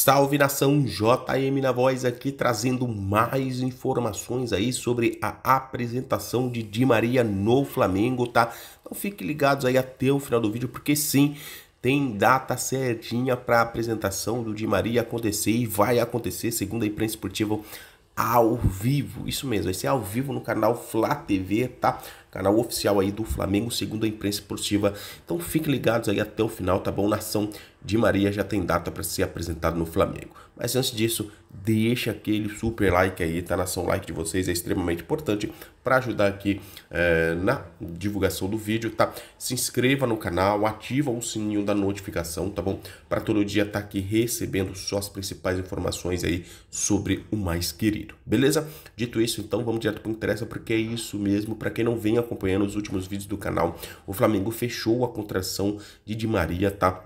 Salve nação JM na voz aqui trazendo mais informações aí sobre a apresentação de Di Maria no Flamengo, tá? Então fiquem ligados aí até o final do vídeo porque sim, tem data certinha para a apresentação do Di Maria acontecer e vai acontecer segundo a imprensa esportiva ao vivo, isso mesmo, vai ser ao vivo no canal Flá TV, tá? Canal oficial aí do Flamengo, segundo a imprensa esportiva. Então fiquem ligados aí até o final, tá bom? Nação Di Maria já tem data para ser apresentado no Flamengo. Mas antes disso, deixa aquele super like aí, tá? Nação like de vocês é extremamente importante para ajudar aqui é, na divulgação do vídeo, tá? Se inscreva no canal, ativa o sininho da notificação, tá bom? Para todo dia estar tá aqui recebendo só as principais informações aí sobre o mais querido, beleza? Dito isso, então vamos direto para o que interessa, porque é isso mesmo. Para quem não vem acompanhando os últimos vídeos do canal, o Flamengo fechou a contração de Di Maria, tá?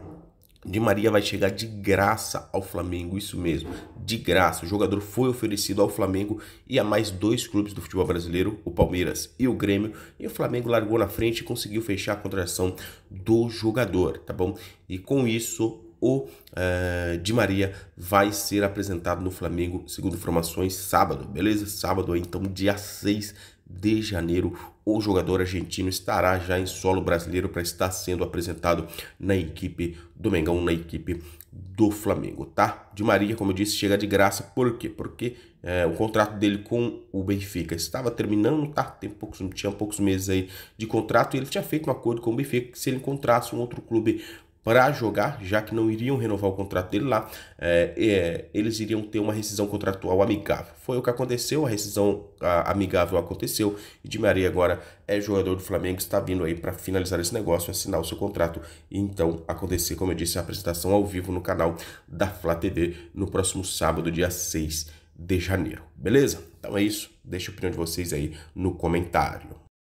Di Maria vai chegar de graça ao Flamengo, isso mesmo, de graça. O jogador foi oferecido ao Flamengo e a mais dois clubes do futebol brasileiro, o Palmeiras e o Grêmio, e o Flamengo largou na frente e conseguiu fechar a contratação do jogador, tá bom? E com isso, o uh, Di Maria vai ser apresentado no Flamengo, segundo informações, sábado, beleza? Sábado, então, dia 6 de janeiro, o jogador argentino estará já em solo brasileiro para estar sendo apresentado na equipe do Mengão, na equipe do Flamengo, tá? De Maria, como eu disse, chega de graça, por quê? Porque é, o contrato dele com o Benfica estava terminando, tá? Tem poucos, tinha poucos meses aí de contrato e ele tinha feito um acordo com o Benfica que se ele encontrasse um outro clube para jogar, já que não iriam renovar o contrato dele lá, é, é, eles iriam ter uma rescisão contratual amigável. Foi o que aconteceu, a rescisão a, amigável aconteceu e Di Maria agora é jogador do Flamengo, está vindo aí para finalizar esse negócio, assinar o seu contrato e então acontecer, como eu disse, a apresentação ao vivo no canal da Fla TV no próximo sábado, dia 6 de janeiro. Beleza? Então é isso, deixa a opinião de vocês aí no comentário.